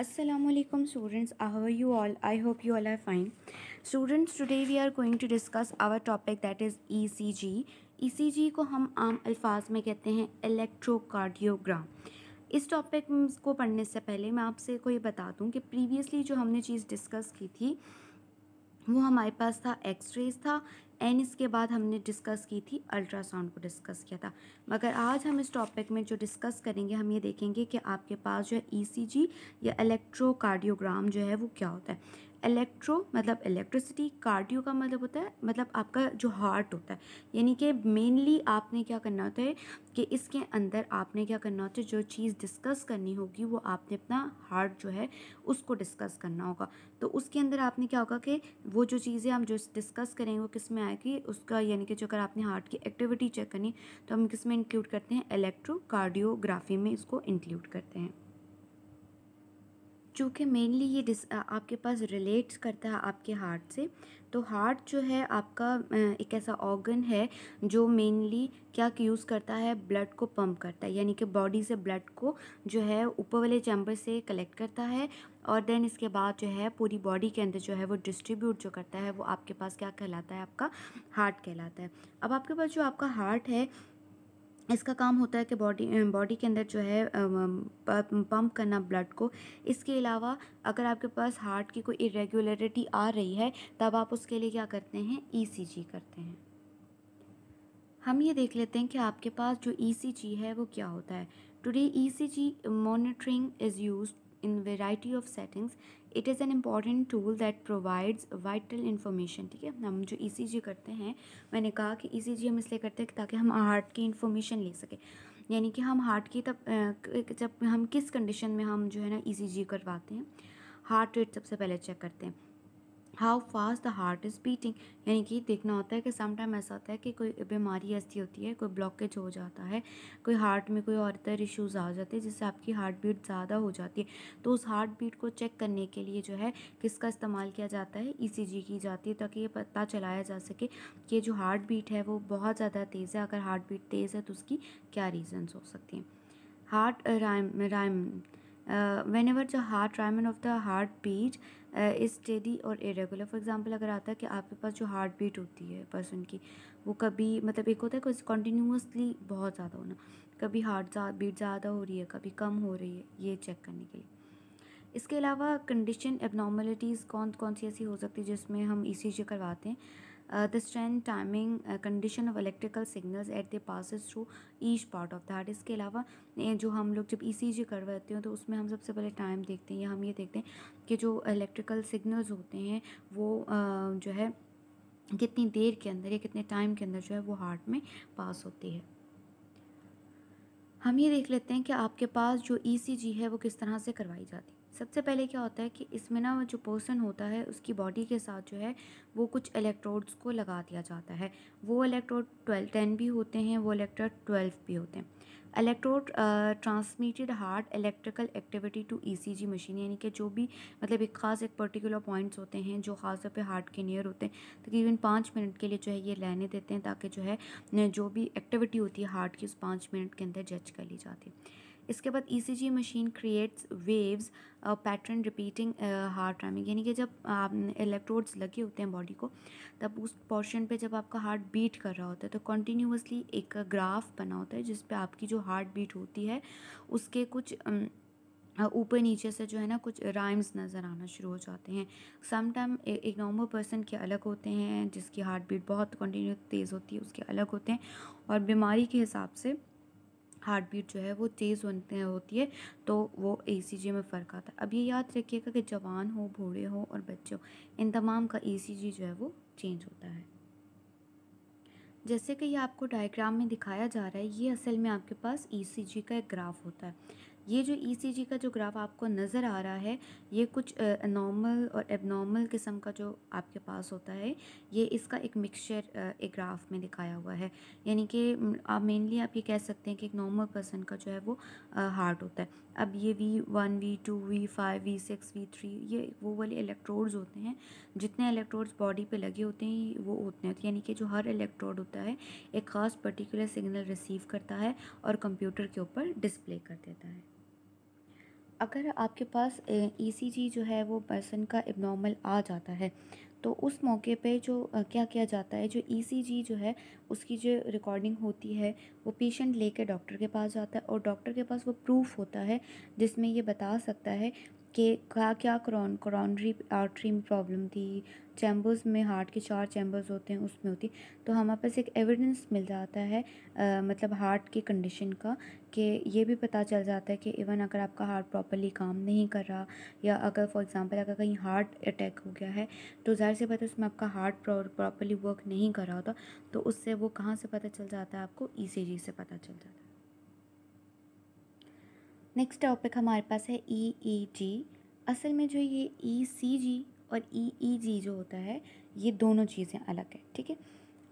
Assalamualaikum students how are you all I hope you all are fine students today we are going to discuss our topic that is ECG ECG को हम आम अल्फाज में कहते हैं electrocardiogram इस topic को पढ़ने से पहले मैं आपसे को ये बता दूं कि प्रीवियसली जो हमने चीज़ डिस्कस की थी वो हमारे पास था एक्सरेज था एंड इसके बाद हमने डिस्कस की थी अल्ट्रासाउंड को डिस्कस किया था मगर आज हम इस टॉपिक में जो डिस्कस करेंगे हम ये देखेंगे कि आपके पास जो है ईसीजी e या इलेक्ट्रोकार्डियोग्राम जो है वो क्या होता है इलेक्ट्रो मतलब इलेक्ट्रिसिटी कार्डियो का मतलब होता है मतलब आपका जो हार्ट होता है यानी कि मेनली आपने क्या करना होता है कि इसके अंदर आपने क्या करना होता है जो चीज़ डिस्कस करनी होगी वो आपने अपना हार्ट जो है उसको डिस्कस करना होगा तो उसके अंदर आपने क्या होगा कि वो जो चीज़ें हम जो डिस्कस करेंगे वो किस में आएगी उसका यानी कि जो अगर आपने हार्ट की एक्टिविटी चेक करनी तो हम किस में इंक्लूड करते हैं इलेक्ट्रोकार्डियोग्राफी में इसको इंक्लूड करते हैं चूँकि मेनली ये डिस आपके पास रिलेट्स करता है आपके हार्ट से तो हार्ट जो है आपका एक ऐसा ऑर्गन है जो मेनली क्या यूज़ करता है ब्लड को पंप करता है यानी कि बॉडी से ब्लड को जो है ऊपर वाले चैम्बर से कलेक्ट करता है और देन इसके बाद जो है पूरी बॉडी के अंदर जो है वो डिस्ट्रीब्यूट जो करता है वो आपके पास क्या कहलाता है आपका हार्ट कहलाता है अब आपके पास जो आपका हार्ट है इसका काम होता है कि बॉडी बॉडी के अंदर जो है पंप करना ब्लड को इसके अलावा अगर आपके पास हार्ट की कोई इरेगुलरिटी आ रही है तब आप उसके लिए क्या करते हैं ईसीजी e करते हैं हम ये देख लेते हैं कि आपके पास जो ईसीजी e है वो क्या होता है today ECG monitoring is used in variety of settings it is an important tool that provides vital information ठीक है हम जो ई e करते हैं मैंने कहा कि ई e हम इसलिए करते हैं ताकि हम हार्ट की इन्फॉर्मेशन ले सकें यानी कि हम हार्ट की तब जब हम किस कंडीशन में हम जो है ना ई e करवाते हैं हार्ट रेट सबसे पहले चेक करते हैं how fast the heart is beating यानी कि देखना होता है कि समटाइम ऐसा होता है कि कोई बीमारी ऐसी होती है कोई ब्लॉकेज हो जाता है कोई हार्ट में कोई और तरह इश्यूज़ आ जाते हैं जिससे आपकी हार्ट बीट ज़्यादा हो जाती है तो उस हार्ट बीट को चेक करने के लिए जो है किसका इस्तेमाल किया जाता है ई e की जाती है ताकि ये पता चलाया जा सके कि जो हार्ट बीट है वो बहुत ज़्यादा तेज़ है अगर हार्ट बीट तेज़ है तो उसकी क्या रीज़न्स हो सकती हैं heart rhythm rhythm whenever जो heart ryman of the heart beat is steady और इरेगुलर फॉर एग्जाम्पल अगर आता है कि आपके पास जो हार्ट बीट होती है पर्सन की वो कभी मतलब एक होता है कुछ कॉन्टीन्यूसली बहुत ज़्यादा होना कभी हार्ट बीट ज़्यादा हो रही है कभी कम हो रही है ये चेक करने के लिए इसके अलावा कंडीशन एबनॉर्मलिटीज़ कौन कौन सी ऐसी हो सकती है जिसमें हम ई करवाते हैं the strength timing condition of electrical signals at the passes through each part of the heart इसके अलावा जो हम लोग जब ई सी जी करवाते हैं तो उसमें हम सबसे पहले टाइम देखते हैं या हम ये देखते हैं कि जो इलेक्ट्रिकल सिग्नल्स होते हैं वो uh, जो है कितनी देर के अंदर या कितने टाइम के अंदर जो है वो हार्ट में पास होती है हम ये देख लेते हैं कि आपके पास जो ई e है वो किस तरह से करवाई जाती है सबसे पहले क्या होता है कि इसमें ना जो पर्सन होता है उसकी बॉडी के साथ जो है वो कुछ इलेक्ट्रोड्स को लगा दिया जाता है वो इलेक्ट्रोड ट्वेल्व टेन भी होते हैं वो इलेक्ट्रोड ट्वेल्व भी होते हैं electrode transmitted heart electrical activity to ECG machine यानी कि जो भी मतलब एक ख़ास एक पर्टिकुलर पॉइंट्स होते हैं जो ख़ास तौर पे हार्ट के नियर होते हैं तकरीबन पाँच मिनट के लिए जो है ये लेने देते हैं ताकि जो है जो भी एक्टिविटी होती है हार्ट की उस पाँच मिनट के अंदर जज कर ली जाती है इसके बाद ECG machine creates waves pattern repeating heart रामिंग यानी कि जब इलेक्ट्रोड्स लगे होते हैं बॉडी को तब उस पोर्शन पे जब आपका हार्ट बीट कर रहा होता है तो कंटिन्यूसली एक ग्राफ बना होता है जिस पे आपकी जो हार्ट बीट होती है उसके कुछ um, ऊपर नीचे से जो है ना कुछ राइम्स नज़र आना शुरू हो जाते हैं समटाइम एक नॉर्मल पर्सन के अलग होते हैं जिसकी हार्ट बीट बहुत कंटिन्यू तेज़ होती है उसके अलग होते हैं और बीमारी के हिसाब से हार्ट बीट जो है वो तेज़ होते हैं होती है तो वो जी में फ़र्क आता है अब ये याद रखिएगा कि जवान हो बूढ़े हो और बच्चे हो इन तमाम का जी e जो है वो चेंज होता है जैसे कि ये आपको डायग्राम में दिखाया जा रहा है ये असल में आपके पास ई e का एक ग्राफ होता है ये जो ई e का जो ग्राफ आपको नज़र आ रहा है ये कुछ नॉर्मल और एबनॉर्मल किस्म का जो आपके पास होता है ये इसका एक मिक्सचर एक ग्राफ में दिखाया हुआ है यानी कि आप मेनली आप ये कह सकते हैं कि एक नॉर्मल पर्सन का जो है वो हार्ट होता है अब ये V one V two V five V six V three ये वो वाले इलेक्ट्रोड्स होते हैं जितने इलेक्ट्रोड्स बॉडी पर लगे होते हैं वो उतने होते हैं तो यानी कि जो हर इलेक्ट्रोड होता है एक ख़ास पर्टिकुलर सिग्नल रिसीव करता है और कंप्यूटर के ऊपर डिस्प्ले कर देता है अगर आपके पास ईसीजी e जो है वो पर्सन का एबनॉर्मल आ जाता है तो उस मौके पे जो क्या किया जाता है जो ईसीजी e जो है उसकी जो रिकॉर्डिंग होती है वो पेशेंट लेके डॉक्टर के पास जाता है और डॉक्टर के पास वो प्रूफ होता है जिसमें ये बता सकता है के क्या क्या क्रॉन क्रॉनरी आर्टरी में प्रॉब्लम थी चैम्बर्स में हार्ट के चार चैम्बर्स होते हैं उसमें होती तो हमारे पास एक एविडेंस मिल जाता है आ, मतलब हार्ट की कंडीशन का कि ये भी पता चल जाता है कि इवन अगर आपका हार्ट प्रॉपरली काम नहीं कर रहा या अगर फॉर एग्जांपल अगर कहीं हार्ट अटैक हो गया है तो जाहिर से पता है उसमें आपका हार्ट प्रॉपरली वर्क नहीं कर रहा होता तो उससे वो कहाँ से पता चल जाता है आपको ई e से पता चल जाता है नेक्स्ट टॉपिक हमारे पास है ई ई जी असल में जो ये ई सी जी और ई ई जी जो होता है ये दोनों चीज़ें अलग है ठीक है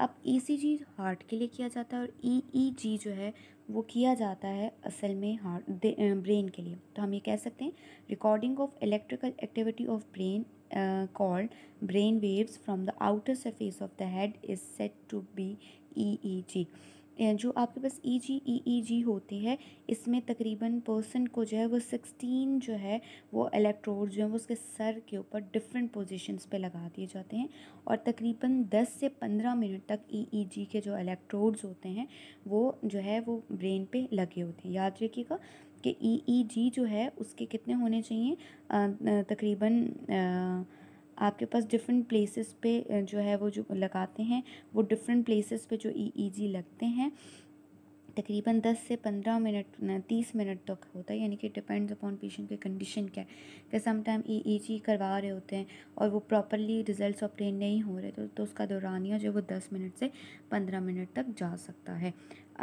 अब ई सी जी हार्ट के लिए किया जाता है और ई ई जी जो है वो किया जाता है असल में हार्ट ब्रेन के लिए तो हम ये कह सकते हैं recording of electrical activity of brain called brain waves from the outer surface of the head is set to be E E G जो आपके पास ई जी ई ई जी होती है इसमें तकरीबन पर्सन को जो है वो सिक्सटीन जो है वो इलेक्ट्रोड जो है वो उसके सर के ऊपर डिफरेंट पोजिशन पे लगा दिए जाते हैं और तकरीबन दस से पंद्रह मिनट तक ई ई जी के जो इलेक्ट्रोड्स होते हैं वो जो है वो ब्रेन पे लगे होते हैं याद रखिएगा कि ई ई जी जो है उसके कितने होने चाहिए तकरीबन आपके पास डिफरेंट प्लेसेस पे जो है वो जो लगाते हैं वो डिफरेंट प्लेसेस पे जो ई e e लगते हैं तकरीबन 10 से 15 मिनट ना 30 मिनट तक होता है यानी कि डिपेंड्स अपॉन पेशेंट के कंडीशन क्या है कि सम टाइम ई जी करवा रहे होते हैं और वो प्रॉपरली रिजल्ट्स ऑप्टेन नहीं हो रहे तो, तो उसका दौरानिया जो वो 10 मिनट से 15 मिनट तक जा सकता है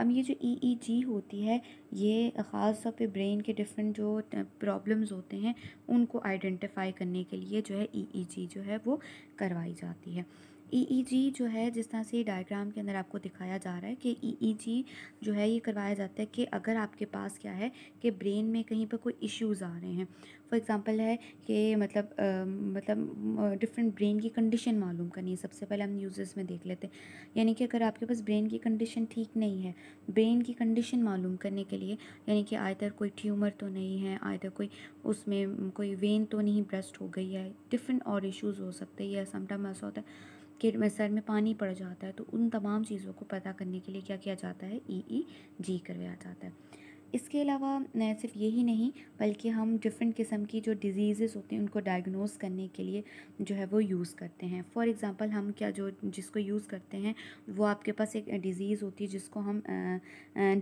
अब ये जो ई e जी e होती है ये ख़ास तौर पे ब्रेन के डिफरेंट जो प्रॉब्लम्स होते हैं उनको आइडेंटिफाई करने के लिए जो है ई e जी जो है वो करवाई जाती है ईईजी e e जो है जिस तरह से डायग्राम के अंदर आपको दिखाया जा रहा है कि ईईजी e जो है ये करवाया जाता है कि अगर आपके पास क्या है कि ब्रेन में कहीं पर कोई इश्यूज़ आ रहे हैं फॉर एग्ज़ाम्पल है कि मतलब आ, मतलब डिफरेंट ब्रेन की कंडीशन मालूम करनी है सबसे पहले हम यूज़र्स में देख लेते हैं यानी कि अगर आपके पास ब्रेन की कंडीशन ठीक नहीं है ब्रेन की कंडीशन मालूम करने के लिए यानी कि आयतर कोई ट्यूमर तो नहीं है आयतर कोई उसमें कोई वेन तो नहीं ब्रेस्ट हो गई है डिफरेंट और इशूज़ हो सकते हैं या समटाइम ऐसा होता है के सर में पानी पड़ जाता है तो उन तमाम चीज़ों को पता करने के लिए क्या किया जाता है ई ई जी करवाया जाता है इसके अलावा सिर्फ यही नहीं बल्कि हम डिफरेंट किस्म की जो डिजीज़ होती हैं उनको डायग्नोज करने के लिए जो है वो यूज़ करते हैं फॉर एग्ज़ाम्पल हम क्या जो जिसको यूज़ करते हैं वो आपके पास एक डिज़ीज़ होती है जिसको हम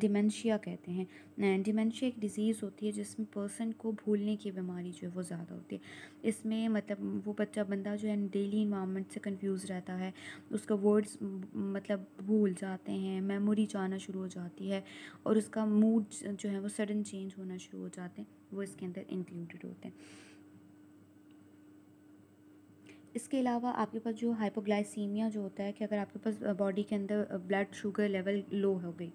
डिमेंशिया कहते हैं डिमेंशिया एक डिज़ीज़ होती है जिसमें पर्सन को भूलने की बीमारी जो है वो ज़्यादा होती है इसमें मतलब वो बच्चा बंदा जो है डेली इन्वामेंट से कन्फ्यूज़ रहता है उसका वर्ड्स मतलब भूल जाते हैं मेमोरी जाना शुरू हो जाती है और उसका मूड जो है वो सडन चेंज होना शुरू हो जाते हैं वो इसके अंदर इंक्लूडेड होते हैं इसके अलावा आपके पास जो हाइपोग्लाइसीमिया जो होता है कि अगर आपके पास बॉडी के अंदर ब्लड शुगर लेवल लो हो गई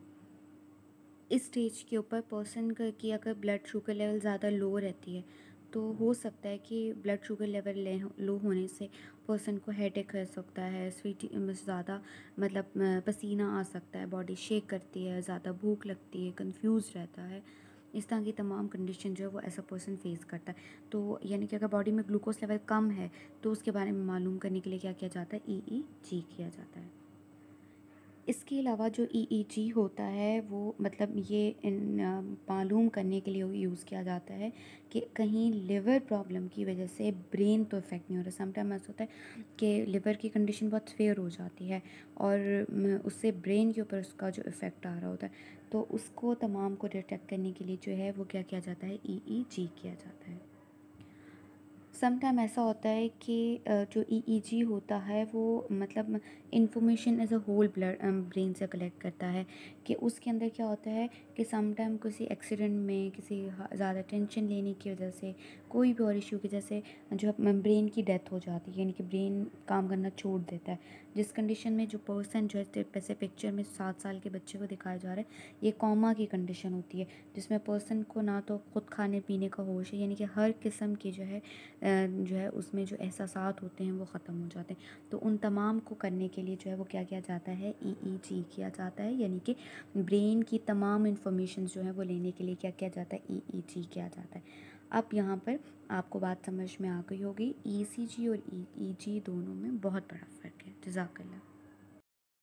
इस स्टेज के ऊपर पर्सन की अगर ब्लड शुगर लेवल ज़्यादा लो रहती है तो हो सकता है कि ब्लड शुगर लेवल लो होने से पर्सन को हेड एक हो सकता है स्वीट ज़्यादा मतलब पसीना आ सकता है बॉडी शेक करती है ज़्यादा भूख लगती है कंफ्यूज रहता है इस तरह की तमाम कंडीशन जो है वो ऐसा पर्सन फेस करता है तो यानी कि अगर बॉडी में ग्लूकोज लेवल कम है तो उसके बारे में मालूम करने के लिए क्या किया जाता है ई e ई e किया जाता है इसके अलावा जो ई e e होता है वो मतलब ये मालूम करने के लिए यूज़ किया जाता है कि कहीं लिवर प्रॉब्लम की वजह से ब्रेन तो इफ़ेक्ट नहीं हो रहा समटाइम ऐसा होता है कि लिवर की कंडीशन बहुत फेयर हो जाती है और उससे ब्रेन के ऊपर उसका जो इफ़ेक्ट आ रहा होता है तो उसको तमाम को डिटेक्ट करने के लिए जो है वो क्या किया जाता है ई e किया जाता है समटाइम ऐसा होता है कि जो ई e e होता है वो मतलब information as a whole blood brain से कलेक्ट करता है कि उसके अंदर क्या होता है कि समटाइम किसी एक्सीडेंट में किसी ज़्यादा टेंशन लेने की वजह से कोई भी और इशू की वजह से जो ब्रेन की डेथ हो जाती है यानी कि ब्रेन काम करना छोड़ देता है जिस कंडीशन में जो पर्सन जो है जैसे पिक्चर में सात साल के बच्चे को दिखाया जा रहा है ये कॉमा की कंडीशन होती है जिसमें पर्सन को ना तो ख़ुद खाने पीने का होश है यानी कि हर किस्म की जो है जो है उसमें जो एहसास होते हैं वो ख़त्म हो जाते हैं तो उन तमाम को करने के लिए जो है वो क्या किया जाता है ई ई जी किया जाता है यानी कि ब्रेन की तमाम इन्फॉर्मेशन जो है वो लेने के लिए क्या किया जाता है ई ई जी किया जाता है अब यहाँ पर आपको बात समझ में आ गई होगी ई सी जी और ई ई जी दोनों में बहुत बड़ा फ़र्क है जजाकल्ला